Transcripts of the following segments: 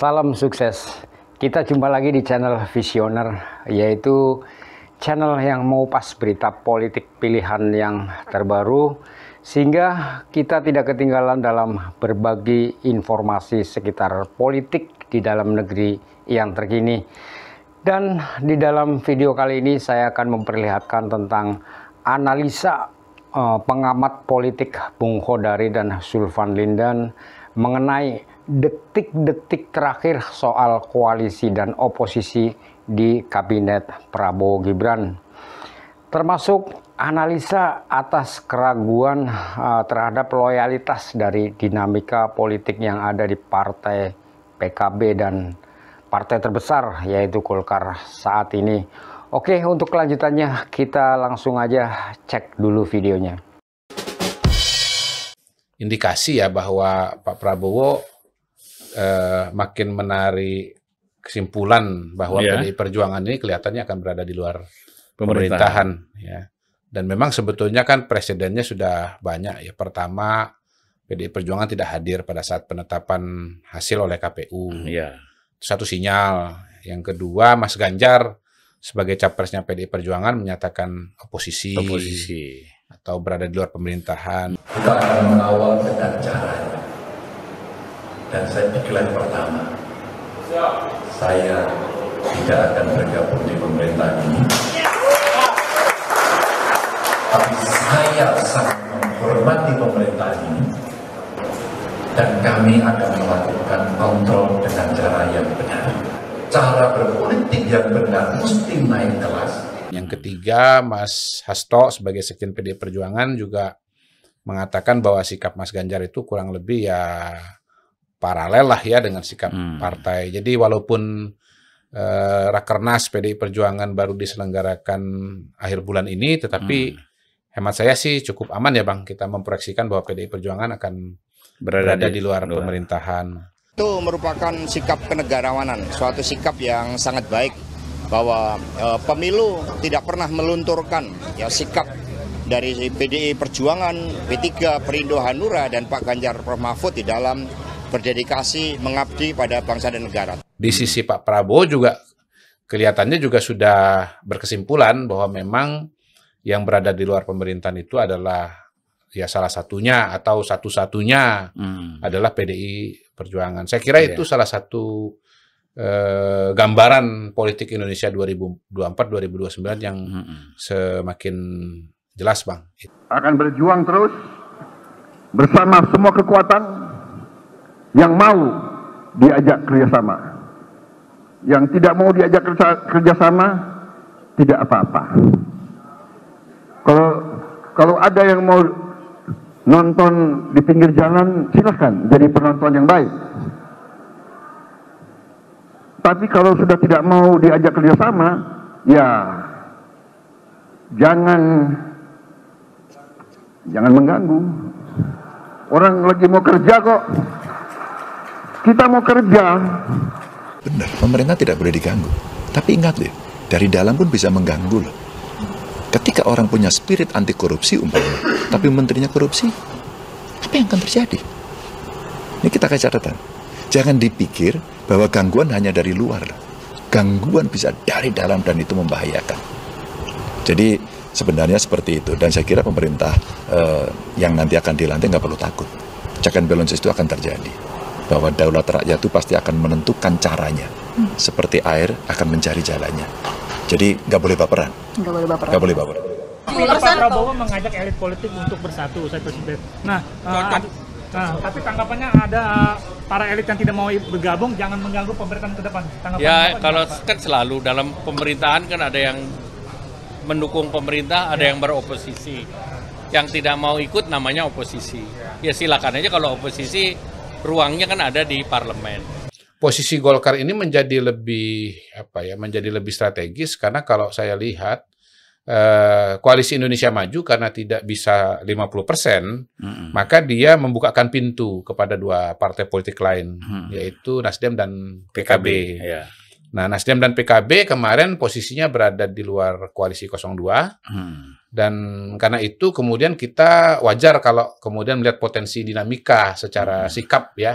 Salam sukses. Kita jumpa lagi di channel Visioner, yaitu channel yang mau pas berita politik pilihan yang terbaru, sehingga kita tidak ketinggalan dalam berbagi informasi sekitar politik di dalam negeri yang terkini. Dan di dalam video kali ini saya akan memperlihatkan tentang analisa eh, pengamat politik Bung Khodari dan Sulvan Lindan mengenai detik-detik terakhir soal koalisi dan oposisi di kabinet Prabowo Gibran. Termasuk analisa atas keraguan uh, terhadap loyalitas dari dinamika politik yang ada di partai PKB dan partai terbesar yaitu Golkar saat ini. Oke, untuk kelanjutannya kita langsung aja cek dulu videonya. Indikasi ya bahwa Pak Prabowo uh, makin menarik kesimpulan bahwa yeah. PDI Perjuangan ini kelihatannya akan berada di luar pemerintahan, pemerintahan ya. Dan memang sebetulnya kan presidennya sudah banyak ya. Pertama PDI Perjuangan tidak hadir pada saat penetapan hasil oleh KPU. Yeah. Satu sinyal. Yang kedua Mas Ganjar sebagai capresnya PDI Perjuangan menyatakan oposisi, oposisi atau berada di luar pemerintahan. Kita akan mengawal dengan caranya dan saya iklan pertama saya tidak akan bergabung di pemerintah ini tapi saya sangat menghormati pemerintah ini dan kami akan melakukan kontrol dengan cara yang benar cara berpolitik yang benar mesti naik kelas yang ketiga Mas Hasto sebagai sekjen PD Perjuangan juga mengatakan bahwa sikap Mas Ganjar itu kurang lebih ya paralel lah ya dengan sikap hmm. partai. Jadi walaupun uh, rakernas PDI Perjuangan baru diselenggarakan akhir bulan ini, tetapi hmm. hemat saya sih cukup aman ya bang kita memproyeksikan bahwa PDI Perjuangan akan berada, berada di, di luar, luar pemerintahan. Itu merupakan sikap kenegarawanan, suatu sikap yang sangat baik bahwa e, pemilu tidak pernah melunturkan ya sikap dari PDI Perjuangan, P3, Perindo Hanura dan Pak Ganjar Pranowo di dalam berdedikasi mengabdi pada bangsa dan negara. Di sisi Pak Prabowo juga kelihatannya juga sudah berkesimpulan bahwa memang yang berada di luar pemerintahan itu adalah ya salah satunya atau satu-satunya hmm. adalah PDI Perjuangan. Saya kira ya. itu salah satu eh, gambaran politik Indonesia 2024-2029 yang hmm. semakin jelas, Bang. Akan berjuang terus bersama semua kekuatan yang mau diajak kerjasama. Yang tidak mau diajak kerja, kerjasama, tidak apa-apa. Kalau kalau ada yang mau nonton di pinggir jalan, silahkan jadi penonton yang baik. Tapi kalau sudah tidak mau diajak kerjasama, ya jangan jangan mengganggu. Orang lagi mau kerja kok kita mau kerja. Benar, pemerintah tidak boleh diganggu. Tapi ingat deh, dari dalam pun bisa mengganggu loh. Ketika orang punya spirit anti korupsi umpamanya, tapi menterinya korupsi, apa yang akan terjadi? Ini kita kasih catatan. Jangan dipikir bahwa gangguan hanya dari luar. Gangguan bisa dari dalam dan itu membahayakan. Jadi sebenarnya seperti itu. Dan saya kira pemerintah eh, yang nanti akan dilantik nggak perlu takut. Check and itu akan terjadi bahwa daulat rakyat itu pasti akan menentukan caranya. Hmm. Seperti air akan mencari jalannya. Jadi nggak boleh baperan. Nggak boleh baperan. Nggak boleh baperan. Pak Prabowo mengajak elit politik untuk bersatu saya presiden. Nah, uh, nah, tapi tanggapannya ada eh, para elit yang tidak mau bergabung jangan mengganggu pemerintahan ke depan. ya, kalau apa? kan selalu dalam pemerintahan kan ada yang mendukung pemerintah, ada ya. yang beroposisi. Yang tidak mau ikut namanya oposisi. Ya silakan aja kalau oposisi ruangnya kan ada di parlemen. Posisi Golkar ini menjadi lebih apa ya, menjadi lebih strategis karena kalau saya lihat eh, koalisi Indonesia Maju karena tidak bisa 50 persen, mm-hmm. maka dia membukakan pintu kepada dua partai politik lain, mm-hmm. yaitu Nasdem dan PKB. PKB yeah. Nah, Nasdem dan PKB kemarin posisinya berada di luar koalisi 02. Hmm. Dan karena itu kemudian kita wajar kalau kemudian melihat potensi dinamika secara hmm. sikap ya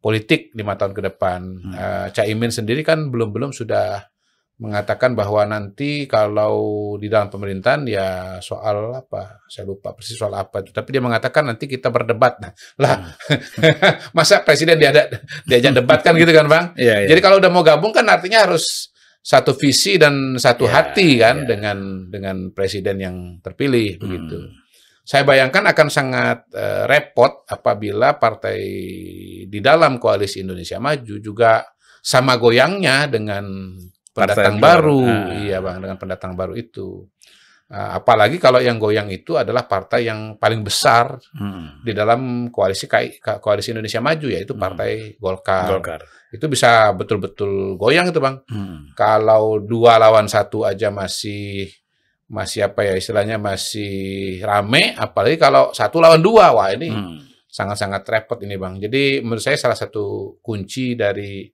politik lima tahun ke depan. Hmm. Uh, eh, Caimin sendiri kan belum-belum sudah mengatakan bahwa nanti kalau di dalam pemerintahan ya soal apa saya lupa persis soal apa itu tapi dia mengatakan nanti kita berdebat nah lah hmm. masa presiden diajak diajak debat kan gitu kan bang yeah, yeah. jadi kalau udah mau gabung kan artinya harus satu visi dan satu yeah, hati kan yeah. dengan dengan presiden yang terpilih hmm. begitu saya bayangkan akan sangat uh, repot apabila partai di dalam koalisi Indonesia Maju juga sama goyangnya dengan pendatang baru, nah. iya bang dengan pendatang baru itu. Uh, apalagi kalau yang goyang itu adalah partai yang paling besar hmm. di dalam koalisi koalisi Indonesia Maju yaitu hmm. partai hmm. Golkar. Golkar. Itu bisa betul-betul goyang itu bang. Hmm. Kalau dua lawan satu aja masih masih apa ya istilahnya masih rame, apalagi kalau satu lawan dua wah ini hmm. sangat-sangat hmm. repot ini bang. Jadi menurut saya salah satu kunci dari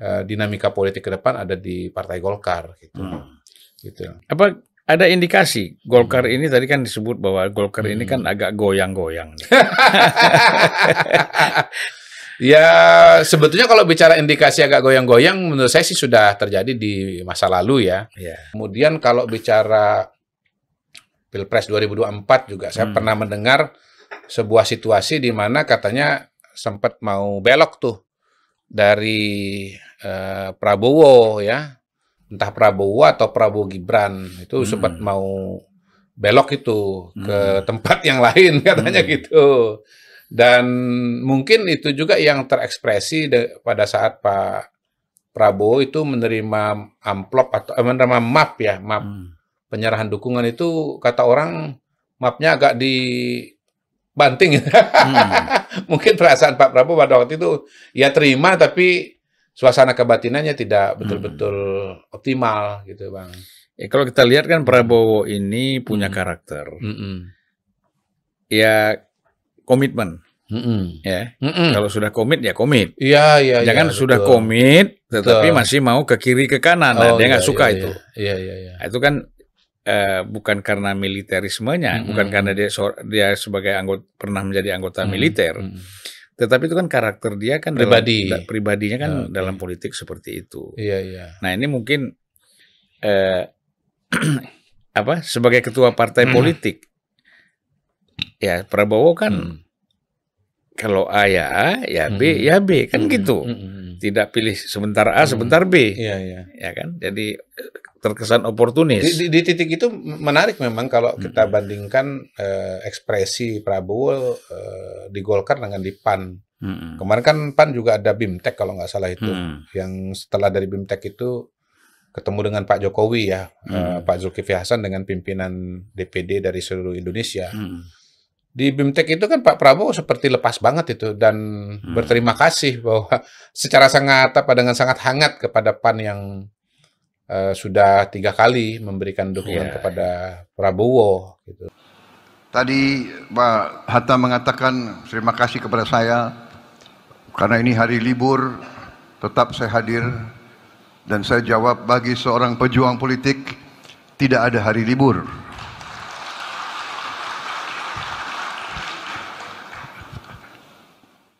Eh, dinamika politik ke depan ada di Partai Golkar gitu. Hmm. Gitu. Apa ada indikasi Golkar hmm. ini tadi kan disebut bahwa Golkar hmm. ini kan hmm. agak goyang-goyang. ya sebetulnya kalau bicara indikasi agak goyang-goyang menurut saya sih sudah terjadi di masa lalu ya. Yeah. Kemudian kalau bicara Pilpres 2024 juga saya hmm. pernah mendengar sebuah situasi di mana katanya sempat mau belok tuh dari eh, Prabowo ya entah Prabowo atau Prabowo Gibran itu hmm. sempat mau belok itu hmm. ke tempat yang lain katanya hmm. gitu dan mungkin itu juga yang terekspresi pada saat Pak Prabowo itu menerima amplop atau eh, menerima map ya map hmm. penyerahan dukungan itu kata orang mapnya agak di banting. hmm. Mungkin perasaan Pak Prabowo pada waktu itu ya terima tapi suasana kebatinannya tidak betul-betul hmm. optimal gitu bang. Ya, kalau kita lihat kan Prabowo ini punya hmm. karakter, hmm. ya komitmen. Mm-mm. Ya, Mm-mm. kalau sudah komit ya komit. Iya iya. iya Jangan ya, sudah komit, tetapi betul. masih mau ke kiri ke kanan. Nah, oh, nah, dia nggak iya, suka iya, itu. Iya iya iya. iya. Nah, itu kan Uh, bukan karena militerismenya, mm -hmm. bukan karena dia dia sebagai anggota pernah menjadi anggota militer, mm -hmm. tetapi itu kan karakter dia kan pribadi dalam, pribadinya kan okay. dalam politik seperti itu. Iya iya. Nah ini mungkin eh apa sebagai ketua partai mm. politik ya Prabowo kan mm. kalau A ya A ya B mm. ya B kan mm. gitu. Mm. Hmm. Tidak pilih sebentar A, hmm. sebentar B. Iya, iya. Ya kan? Jadi terkesan oportunis. Di, di, di titik itu menarik memang kalau hmm. kita bandingkan eh, ekspresi Prabowo eh, di Golkar dengan di PAN. Hmm. Kemarin kan PAN juga ada BIMTEK kalau nggak salah itu. Hmm. Yang setelah dari BIMTEK itu ketemu dengan Pak Jokowi ya, hmm. eh, Pak Zulkifli Hasan dengan pimpinan DPD dari seluruh Indonesia. Hmm di BIMTEK itu kan Pak Prabowo seperti lepas banget itu dan hmm. berterima kasih bahwa secara sangat apa dengan sangat hangat kepada PAN yang uh, sudah tiga kali memberikan dukungan yeah. kepada iya. Prabowo gitu. Tadi Pak Hatta mengatakan terima kasih kepada saya karena ini hari libur tetap saya hadir dan saya jawab bagi seorang pejuang politik tidak ada hari libur.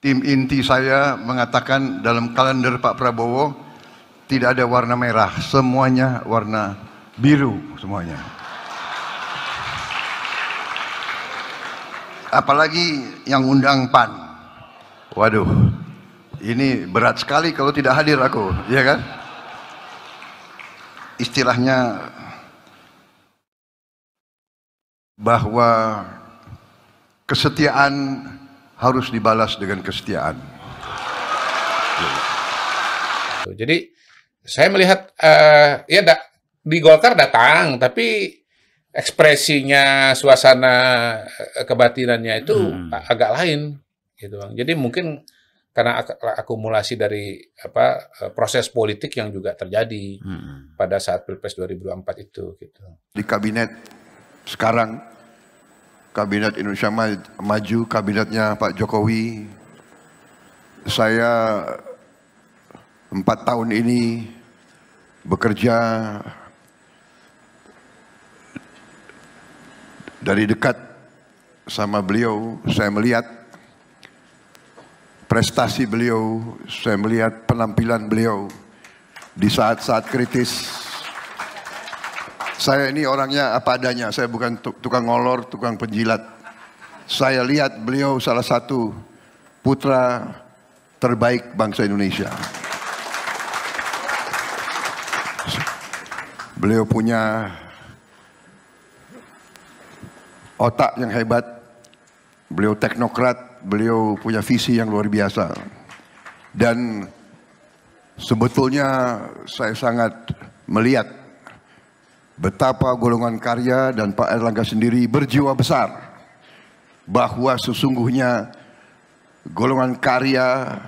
tim inti saya mengatakan dalam kalender Pak Prabowo tidak ada warna merah, semuanya warna biru semuanya. Apalagi yang undang PAN. Waduh, ini berat sekali kalau tidak hadir aku, ya kan? Istilahnya bahwa kesetiaan harus dibalas dengan kesetiaan. Jadi saya melihat uh, ya da, di Golkar datang, tapi ekspresinya, suasana eh, kebatinannya itu hmm. agak lain, gitu bang. Jadi mungkin karena ak akumulasi dari apa eh, proses politik yang juga terjadi hmm. pada saat Pilpres 2024 itu, gitu. Di kabinet sekarang Kabinet Indonesia Maju, kabinetnya Pak Jokowi. Saya empat tahun ini bekerja dari dekat sama beliau. Saya melihat prestasi beliau, saya melihat penampilan beliau di saat-saat kritis. Saya ini orangnya apa adanya, saya bukan tukang ngolor, tukang penjilat. Saya lihat beliau salah satu putra terbaik bangsa Indonesia. Beliau punya otak yang hebat, beliau teknokrat, beliau punya visi yang luar biasa. Dan sebetulnya saya sangat melihat betapa golongan karya dan Pak Erlangga sendiri berjiwa besar bahwa sesungguhnya golongan karya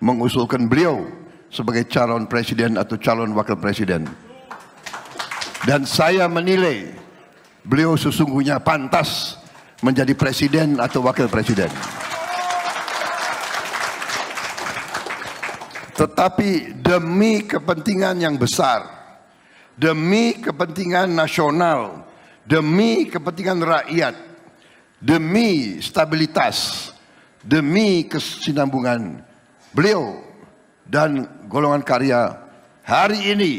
mengusulkan beliau sebagai calon presiden atau calon wakil presiden. Dan saya menilai beliau sesungguhnya pantas menjadi presiden atau wakil presiden. Tetapi demi kepentingan yang besar demi kepentingan nasional, demi kepentingan rakyat, demi stabilitas, demi kesinambungan beliau dan golongan karya hari ini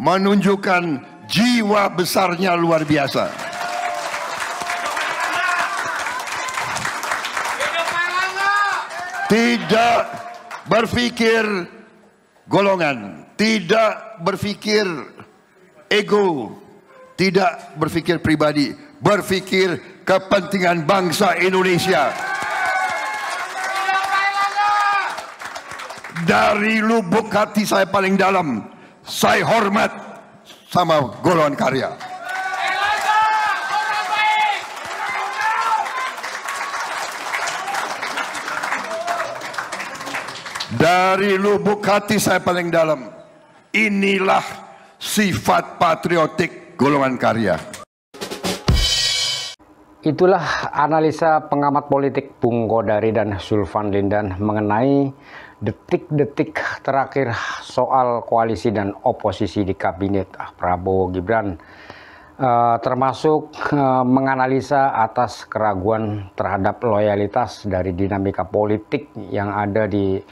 menunjukkan jiwa besarnya luar biasa. Tidak berpikir golongan, tidak berpikir ego, tidak berpikir pribadi, berpikir kepentingan bangsa Indonesia. Dari lubuk hati saya paling dalam, saya hormat sama golongan karya. dari lubuk hati saya paling dalam. Inilah sifat patriotik golongan karya. Itulah analisa pengamat politik Bung Kodari dan Sulfan Lindan mengenai detik-detik terakhir soal koalisi dan oposisi di kabinet Prabowo Gibran. Uh, termasuk uh, menganalisa atas keraguan terhadap loyalitas dari dinamika politik yang ada di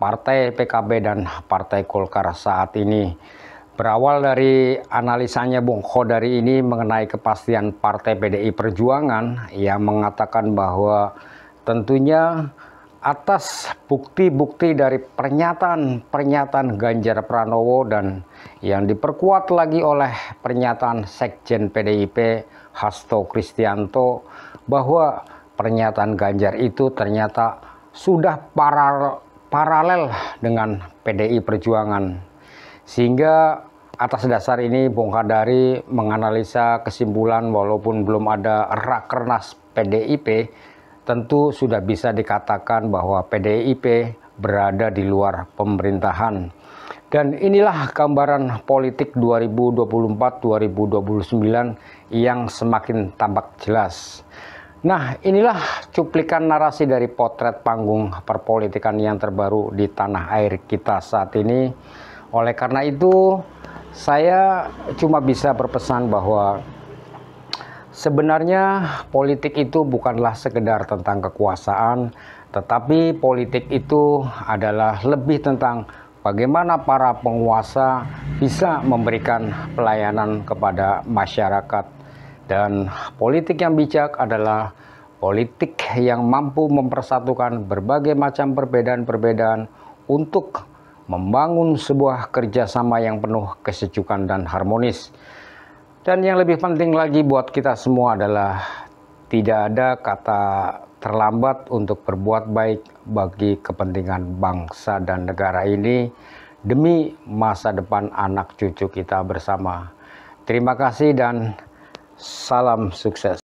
Partai PKB dan Partai Golkar saat ini. Berawal dari analisanya Bung Khodari ini mengenai kepastian Partai PDI Perjuangan yang mengatakan bahwa tentunya atas bukti-bukti dari pernyataan-pernyataan Ganjar Pranowo dan yang diperkuat lagi oleh pernyataan Sekjen PDIP Hasto Kristianto bahwa pernyataan Ganjar itu ternyata sudah paral paralel dengan PDI Perjuangan sehingga atas dasar ini Bung Kadari menganalisa kesimpulan walaupun belum ada rakernas PDIP, tentu sudah bisa dikatakan bahwa PDIP berada di luar pemerintahan. Dan inilah gambaran politik 2024-2029 yang semakin tampak jelas. Nah, inilah cuplikan narasi dari potret panggung perpolitikan yang terbaru di tanah air kita saat ini. Oleh karena itu, saya cuma bisa berpesan bahwa sebenarnya politik itu bukanlah sekedar tentang kekuasaan, tetapi politik itu adalah lebih tentang bagaimana para penguasa bisa memberikan pelayanan kepada masyarakat. Dan politik yang bijak adalah politik yang mampu mempersatukan berbagai macam perbedaan-perbedaan untuk membangun sebuah kerjasama yang penuh kesejukan dan harmonis. Dan yang lebih penting lagi buat kita semua adalah tidak ada kata terlambat untuk berbuat baik bagi kepentingan bangsa dan negara ini demi masa depan anak cucu kita bersama. Terima kasih dan salam sukses.